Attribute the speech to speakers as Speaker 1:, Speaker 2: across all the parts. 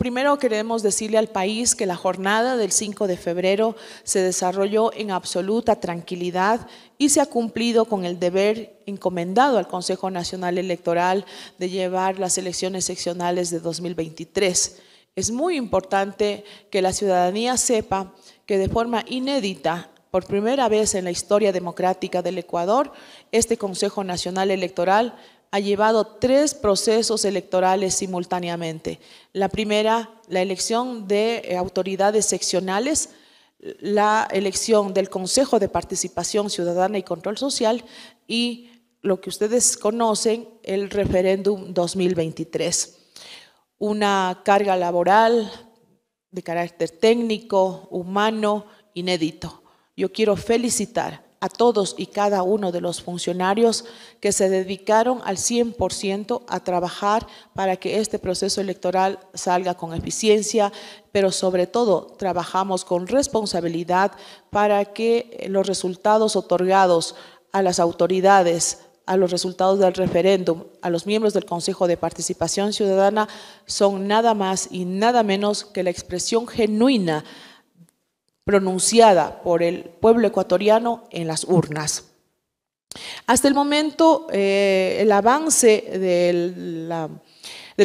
Speaker 1: Primero queremos decirle al país que la jornada del 5 de febrero se desarrolló en absoluta tranquilidad y se ha cumplido con el deber encomendado al Consejo Nacional Electoral de llevar las elecciones seccionales de 2023. Es muy importante que la ciudadanía sepa que de forma inédita por primera vez en la historia democrática del Ecuador, este Consejo Nacional Electoral ha llevado tres procesos electorales simultáneamente. La primera, la elección de eh, autoridades seccionales, la elección del Consejo de Participación Ciudadana y Control Social y lo que ustedes conocen, el referéndum 2023. Una carga laboral de carácter técnico, humano, inédito. Yo quiero felicitar a todos y cada uno de los funcionarios que se dedicaron al 100% a trabajar para que este proceso electoral salga con eficiencia, pero sobre todo trabajamos con responsabilidad para que los resultados otorgados a las autoridades a los resultados del referéndum, a los miembros del Consejo de Participación Ciudadana, son nada más y nada menos que la expresión genuina pronunciada por el pueblo ecuatoriano en las urnas. Hasta el momento, eh, el avance del,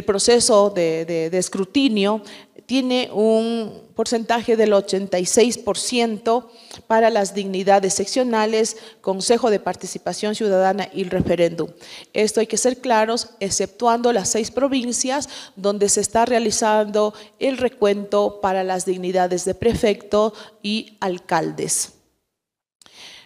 Speaker 1: proceso de escrutinio tiene un porcentaje del 86% para las dignidades seccionales, Consejo de Participación Ciudadana y el referéndum. Esto hay que ser claros, exceptuando las seis provincias donde se está realizando el recuento para las dignidades de prefecto y alcaldes.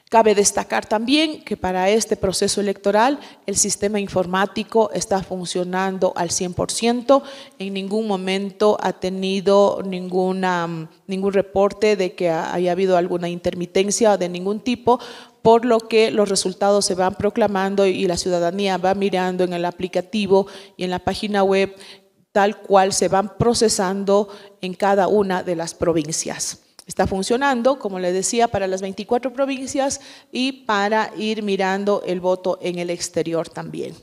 Speaker 1: Cabe destacar también que para este proceso electoral el sistema informático está funcionando al 100%, en ningún momento ha tenido mm, ningún reporte de que haya habido alguna intermitencia de ningún tipo, por lo que los resultados se van proclamando y la ciudadanía va mirando en el aplicativo y en la página web tal cual se van procesando en cada una de las provincias. Está funcionando, como les decía, para las 24 provincias y para ir mirando el voto en el exterior también.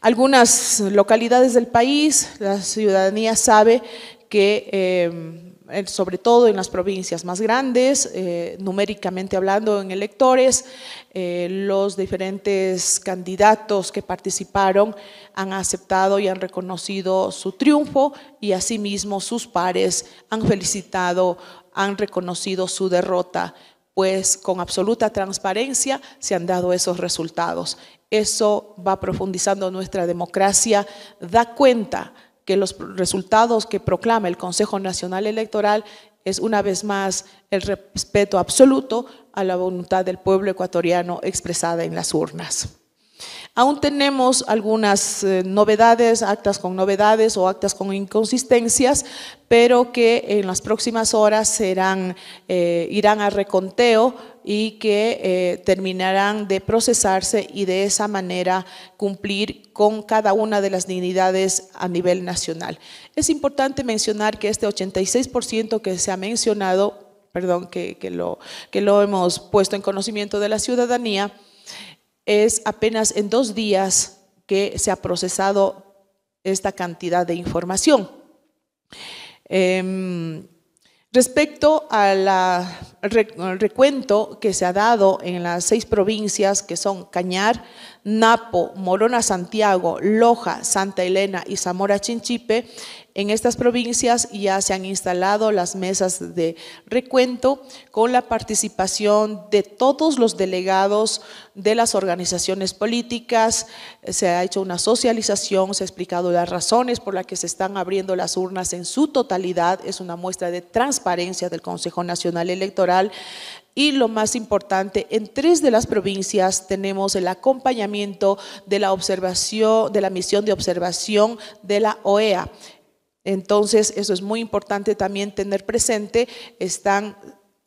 Speaker 1: Algunas localidades del país, la ciudadanía sabe que eh, sobre todo en las provincias más grandes, eh, numéricamente hablando en electores, eh, los diferentes candidatos que participaron han aceptado y han reconocido su triunfo y asimismo sus pares han felicitado, han reconocido su derrota, pues con absoluta transparencia se han dado esos resultados. Eso va profundizando nuestra democracia, da cuenta que los resultados que proclama el Consejo Nacional Electoral es una vez más el respeto absoluto a la voluntad del pueblo ecuatoriano expresada en las urnas. Aún tenemos algunas eh, novedades, actas con novedades o actas con inconsistencias, pero que en las próximas horas eh, irán a reconteo y que eh, terminarán de procesarse y de esa manera cumplir con cada una de las dignidades a nivel nacional. Es importante mencionar que este 86% que se ha mencionado, perdón, lo, que lo hemos puesto en conocimiento de la ciudadanía, es apenas en dos días que se ha procesado esta cantidad de información. Em, respecto al recuento que se ha dado en las seis provincias que son Cañar, Napo, Morona, Santiago, Loja, Santa Elena y Zamora Chinchipe, en estas provincias ya se han instalado las mesas de recuento con la participación de todos los delegados de las organizaciones políticas, se ha hecho una socialización, se ha explicado las razones por las que se están abriendo las urnas en su totalidad, es una muestra de transparencia del Consejo Nacional Electoral y lo más importante, en tres de las provincias tenemos el acompañamiento de la observación, de la misión de observación de la OEA. Entonces, eso es muy importante también tener presente. Están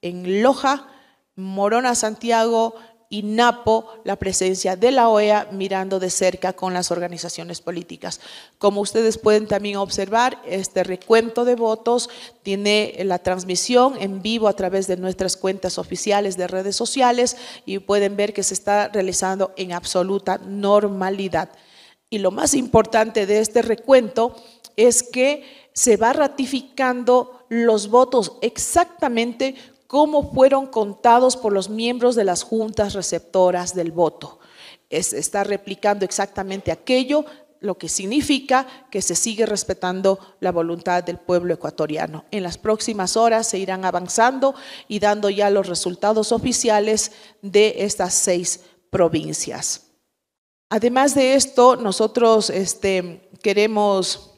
Speaker 1: en Loja, Morona, Santiago y Napo la presencia de la OEA mirando de cerca con las organizaciones políticas. Como ustedes pueden también observar, este recuento de votos tiene la transmisión en vivo a través de nuestras cuentas oficiales de redes sociales y pueden ver que se está realizando en absoluta normalidad. Y lo más importante de este recuento es que se va ratificando los votos exactamente como fueron contados por los miembros de las juntas receptoras del voto. está replicando exactamente aquello, lo que significa que se sigue respetando la voluntad del pueblo ecuatoriano. En las próximas horas se irán avanzando y dando ya los resultados oficiales de estas seis provincias. Además de esto, nosotros este, queremos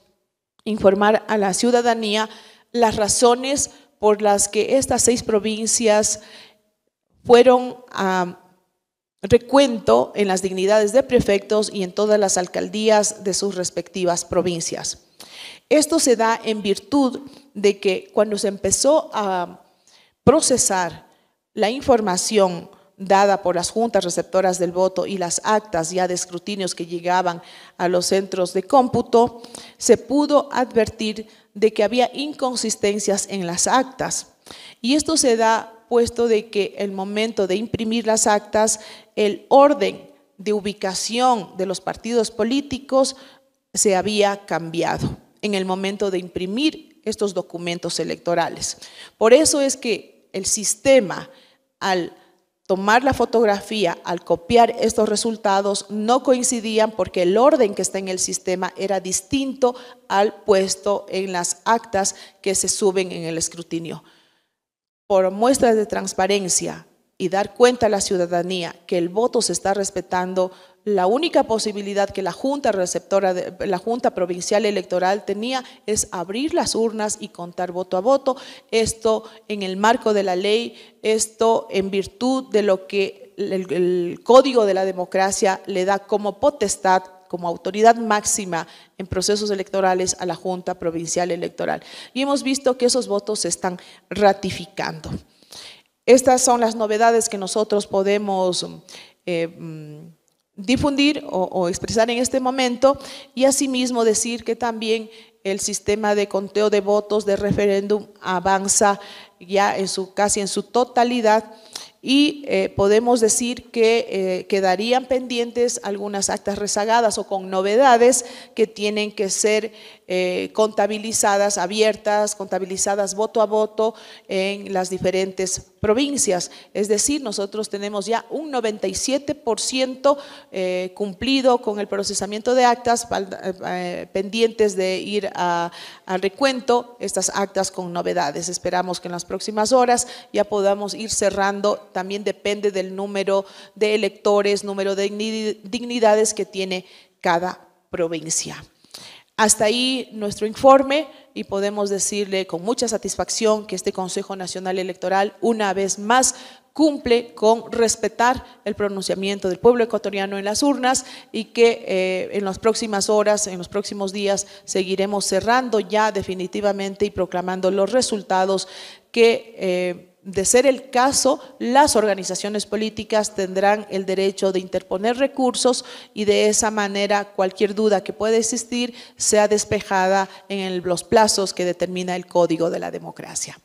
Speaker 1: informar a la ciudadanía las razones por las que estas seis provincias fueron a recuento en las dignidades de prefectos y en todas las alcaldías de sus respectivas provincias. Esto se da en virtud de que cuando se empezó a procesar la información dada por las juntas receptoras del voto y las actas ya de escrutinios que llegaban a los centros de cómputo, se pudo advertir de que había inconsistencias en las actas. Y esto se da puesto de que el momento de imprimir las actas, el orden de ubicación de los partidos políticos se había cambiado en el momento de imprimir estos documentos electorales. Por eso es que el sistema, al tomar la fotografía, al copiar estos resultados, no coincidían porque el orden que está en el sistema era distinto al puesto en las actas que se suben en el escrutinio. Por muestras de transparencia y dar cuenta a la ciudadanía que el voto se está respetando, la única posibilidad que la Junta receptora, de, la Junta Provincial Electoral tenía es abrir las urnas y contar voto a voto. Esto en el marco de la ley, esto en virtud de lo que el, Código de la Democracia le da como potestad como autoridad máxima en procesos electorales a la Junta Provincial Electoral. Y hemos visto que esos votos se están ratificando. Estas son las novedades que nosotros podemos eh, mm, difundir o, expresar en este momento y asimismo decir que también el sistema de conteo de votos de referéndum avanza ya en su, casi en su totalidad y eh, podemos decir que eh, quedarían pendientes algunas actas rezagadas o con novedades que tienen que ser eh, contabilizadas, abiertas, contabilizadas voto a voto en las diferentes provincias. Es decir, nosotros tenemos ya un 97% eh, cumplido con el procesamiento de actas eh, eh, pendientes de ir al a, recuento, estas actas con novedades. Esperamos que en las próximas horas ya podamos ir cerrando, también depende del número de electores, número de dignidades que tiene cada provincia. Hasta ahí nuestro informe y podemos decirle con mucha satisfacción que este Consejo Nacional Electoral una vez más cumple con respetar el pronunciamiento del pueblo ecuatoriano en las urnas y que eh, en las próximas horas, en los próximos días, seguiremos cerrando ya definitivamente y proclamando los resultados que... Eh, de ser el caso, las organizaciones políticas tendrán el derecho de interponer recursos y de esa manera cualquier duda que pueda existir sea despejada en los plazos que determina el Código de la Democracia.